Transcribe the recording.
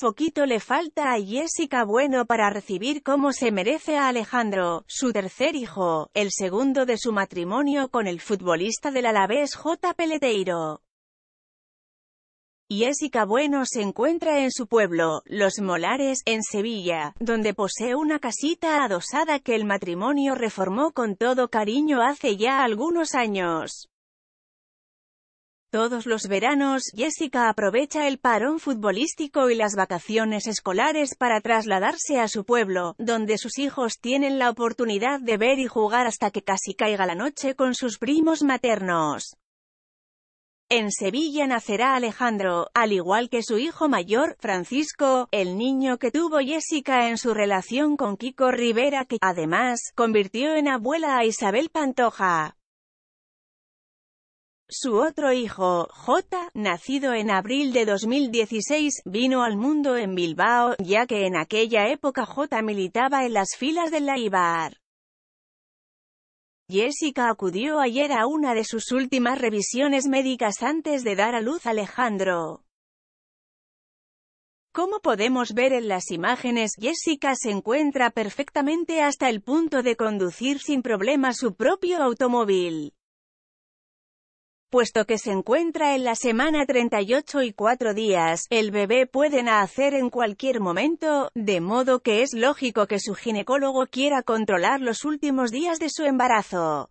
poquito le falta a Jessica Bueno para recibir como se merece a Alejandro, su tercer hijo, el segundo de su matrimonio con el futbolista del Alavés J. Peleteiro. Jessica Bueno se encuentra en su pueblo, Los Molares, en Sevilla, donde posee una casita adosada que el matrimonio reformó con todo cariño hace ya algunos años. Todos los veranos, Jessica aprovecha el parón futbolístico y las vacaciones escolares para trasladarse a su pueblo, donde sus hijos tienen la oportunidad de ver y jugar hasta que casi caiga la noche con sus primos maternos. En Sevilla nacerá Alejandro, al igual que su hijo mayor, Francisco, el niño que tuvo Jessica en su relación con Kiko Rivera que, además, convirtió en abuela a Isabel Pantoja. Su otro hijo, J, nacido en abril de 2016, vino al mundo en Bilbao, ya que en aquella época J militaba en las filas del IBAR. Jessica acudió ayer a una de sus últimas revisiones médicas antes de dar a luz a Alejandro. Como podemos ver en las imágenes, Jessica se encuentra perfectamente hasta el punto de conducir sin problema su propio automóvil puesto que se encuentra en la semana 38 y 4 días, el bebé puede hacer en cualquier momento, de modo que es lógico que su ginecólogo quiera controlar los últimos días de su embarazo.